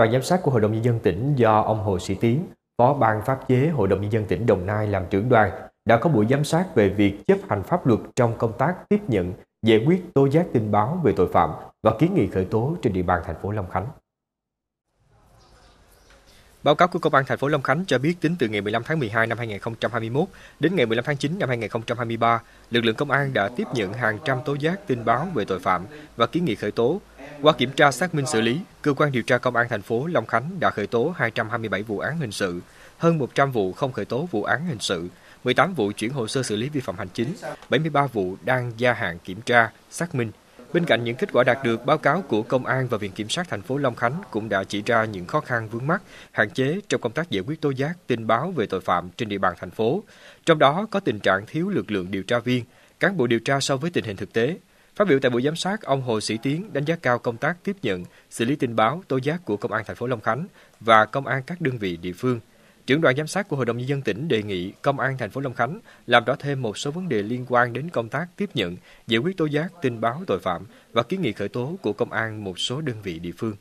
Đoàn giám sát của Hội đồng Nhân dân tỉnh do ông Hồ Sĩ Tiến, Phó Ban Pháp chế Hội đồng Nhân dân tỉnh Đồng Nai làm trưởng đoàn, đã có buổi giám sát về việc chấp hành pháp luật trong công tác tiếp nhận, giải quyết tố giác tin báo về tội phạm và kiến nghị khởi tố trên địa bàn thành phố Long Khánh. Báo cáo của Công an thành phố Long Khánh cho biết tính từ ngày 15 tháng 12 năm 2021 đến ngày 15 tháng 9 năm 2023, lực lượng công an đã tiếp nhận hàng trăm tố giác tin báo về tội phạm và kiến nghị khởi tố qua kiểm tra xác minh xử lý, cơ quan điều tra công an thành phố Long Khánh đã khởi tố 227 vụ án hình sự, hơn 100 vụ không khởi tố vụ án hình sự, 18 vụ chuyển hồ sơ xử lý vi phạm hành chính, 73 vụ đang gia hạn kiểm tra, xác minh. Bên cạnh những kết quả đạt được, báo cáo của Công an và Viện Kiểm sát thành phố Long Khánh cũng đã chỉ ra những khó khăn vướng mắt, hạn chế trong công tác giải quyết tố giác, tin báo về tội phạm trên địa bàn thành phố. Trong đó có tình trạng thiếu lực lượng điều tra viên, cán bộ điều tra so với tình hình thực tế, Phát biểu tại buổi giám sát, ông Hồ Sĩ Tiến đánh giá cao công tác tiếp nhận, xử lý tin báo, tố giác của công an thành phố Long Khánh và công an các đơn vị địa phương. Trưởng đoàn giám sát của Hội đồng nhân dân tỉnh đề nghị công an thành phố Long Khánh làm rõ thêm một số vấn đề liên quan đến công tác tiếp nhận, giải quyết tố giác tin báo tội phạm và kiến nghị khởi tố của công an một số đơn vị địa phương.